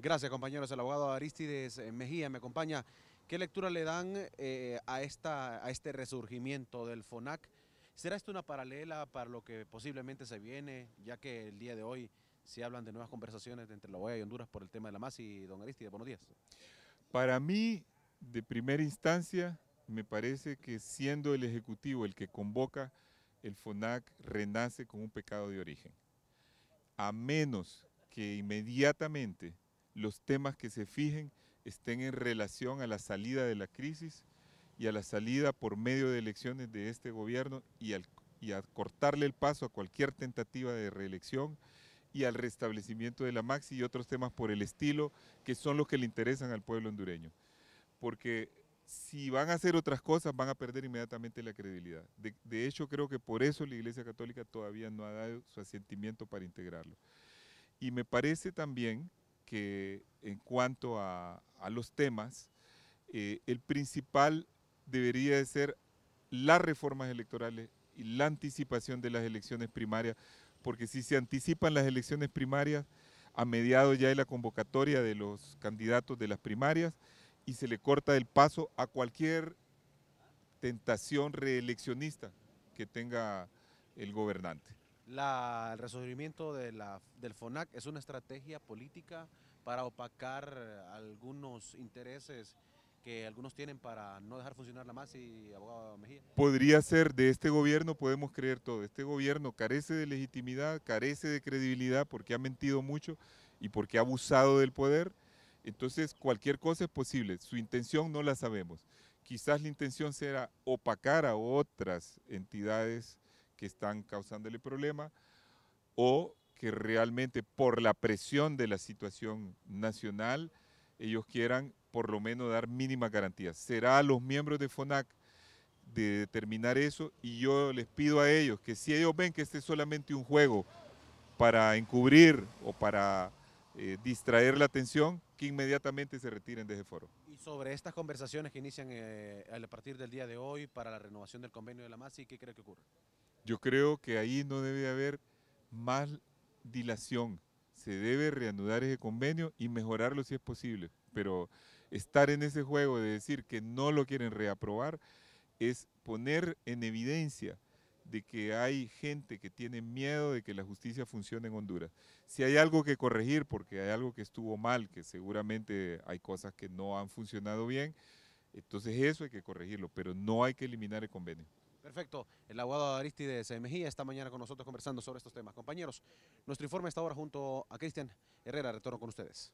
Gracias, compañeros. El abogado Aristides eh, Mejía me acompaña. ¿Qué lectura le dan eh, a, esta, a este resurgimiento del FONAC? ¿Será esto una paralela para lo que posiblemente se viene, ya que el día de hoy se hablan de nuevas conversaciones entre la OEA y Honduras por el tema de la MASI? don Aristides? Buenos días. Para mí, de primera instancia, me parece que siendo el Ejecutivo el que convoca, el FONAC renace con un pecado de origen. A menos que inmediatamente los temas que se fijen estén en relación a la salida de la crisis y a la salida por medio de elecciones de este gobierno y, a cortarle el paso a cualquier tentativa de reelección y al restablecimiento de la Maxi y otros temas por el estilo que son los que le interesan al pueblo hondureño. Porque si van a hacer otras cosas van a perder inmediatamente la credibilidad. de hecho creo que por eso la Iglesia Católica todavía no ha dado su asentimiento para integrarlo. Y me parece también que en cuanto a, los temas, eh, el principal debería de ser las reformas electorales y la anticipación de las elecciones primarias, porque si se anticipan las elecciones primarias, a mediados ya de la convocatoria de los candidatos de las primarias y se le corta el paso a cualquier tentación reeleccionista que tenga el gobernante el resurgimiento de la, del FONAC es una estrategia política para opacar algunos intereses que algunos tienen para no dejar funcionar la MAS y abogado Mejía. Podría ser de este gobierno, podemos creer todo. Este gobierno carece de legitimidad, carece de credibilidad porque ha mentido mucho y porque ha abusado del poder. Entonces cualquier cosa es posible, su intención no la sabemos. Quizás la intención será opacar a otras entidades que están causándole problema o que realmente por la presión de la situación nacional ellos quieran por lo menos dar mínimas garantías. Será a los miembros de FONAC de determinar eso y yo les pido a ellos que si ellos ven que este es solamente un juego para encubrir o para eh, distraer la atención, que inmediatamente se retiren de ese foro. Y sobre estas conversaciones que inician eh, a partir del día de hoy para la renovación del convenio de la MASI, ¿qué cree que ocurre? Yo creo que ahí no debe haber más dilación. Se debe reanudar ese convenio y mejorarlo si es posible. Pero estar en ese juego de decir que no lo quieren reaprobar es poner en evidencia de que hay gente que tiene miedo de que la justicia funcione en Honduras. Si hay algo que corregir, porque hay algo que estuvo mal, que seguramente hay cosas que no han funcionado bien, entonces eso hay que corregirlo, pero no hay que eliminar el convenio. Perfecto. El abogado de Mejía está mañana con nosotros conversando sobre estos temas. Compañeros, nuestro informe está ahora junto a Cristian Herrera. Retorno con ustedes.